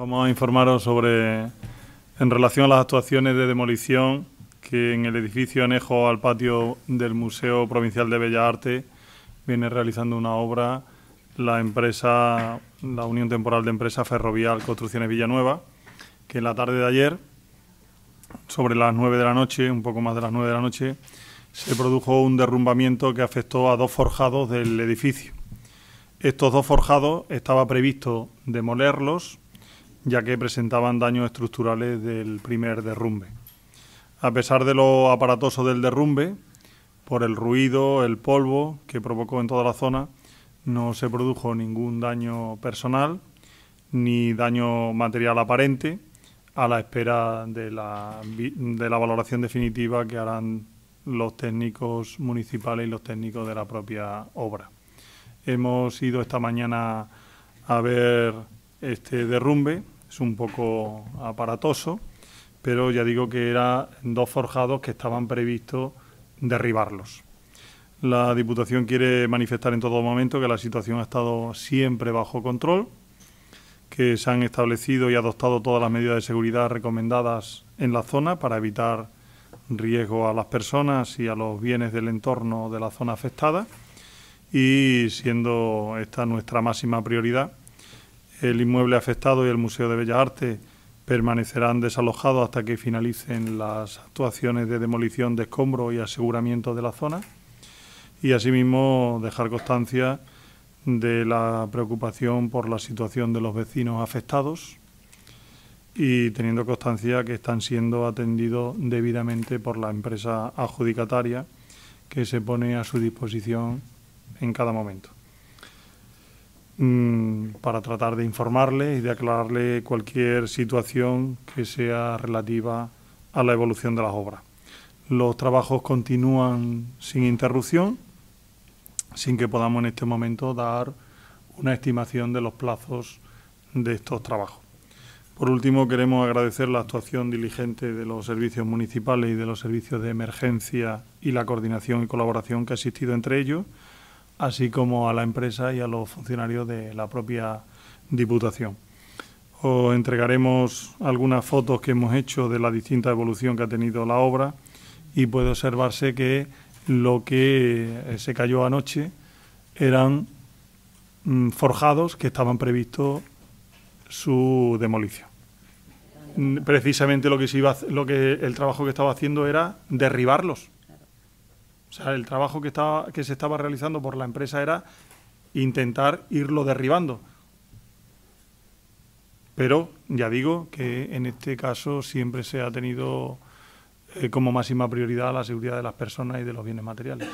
Vamos a informaros sobre, en relación a las actuaciones de demolición que en el edificio anejo al patio del Museo Provincial de Bellas Artes viene realizando una obra la empresa, la Unión Temporal de Empresa Ferrovial Construcciones Villanueva, que en la tarde de ayer, sobre las nueve de la noche, un poco más de las nueve de la noche, se produjo un derrumbamiento que afectó a dos forjados del edificio. Estos dos forjados estaba previsto demolerlos ya que presentaban daños estructurales del primer derrumbe. A pesar de lo aparatoso del derrumbe, por el ruido, el polvo que provocó en toda la zona, no se produjo ningún daño personal ni daño material aparente a la espera de la, de la valoración definitiva que harán los técnicos municipales y los técnicos de la propia obra. Hemos ido esta mañana a ver este derrumbe es un poco aparatoso, pero ya digo que eran dos forjados que estaban previstos derribarlos. La Diputación quiere manifestar en todo momento que la situación ha estado siempre bajo control, que se han establecido y adoptado todas las medidas de seguridad recomendadas en la zona para evitar riesgo a las personas y a los bienes del entorno de la zona afectada y siendo esta nuestra máxima prioridad el inmueble afectado y el Museo de Bellas Artes permanecerán desalojados hasta que finalicen las actuaciones de demolición de escombro y aseguramiento de la zona. Y asimismo dejar constancia de la preocupación por la situación de los vecinos afectados y teniendo constancia que están siendo atendidos debidamente por la empresa adjudicataria que se pone a su disposición en cada momento. Mm, para tratar de informarle y de aclararle cualquier situación que sea relativa a la evolución de las obras. Los trabajos continúan sin interrupción, sin que podamos en este momento dar una estimación de los plazos de estos trabajos. Por último, queremos agradecer la actuación diligente de los servicios municipales y de los servicios de emergencia y la coordinación y colaboración que ha existido entre ellos, así como a la empresa y a los funcionarios de la propia Diputación. Os entregaremos algunas fotos que hemos hecho de la distinta evolución que ha tenido la obra y puede observarse que lo que se cayó anoche eran mm, forjados que estaban previstos su demolición. Mm, precisamente lo que lo que el trabajo que estaba haciendo era derribarlos. O sea, el trabajo que, estaba, que se estaba realizando por la empresa era intentar irlo derribando. Pero ya digo que en este caso siempre se ha tenido eh, como máxima prioridad la seguridad de las personas y de los bienes materiales.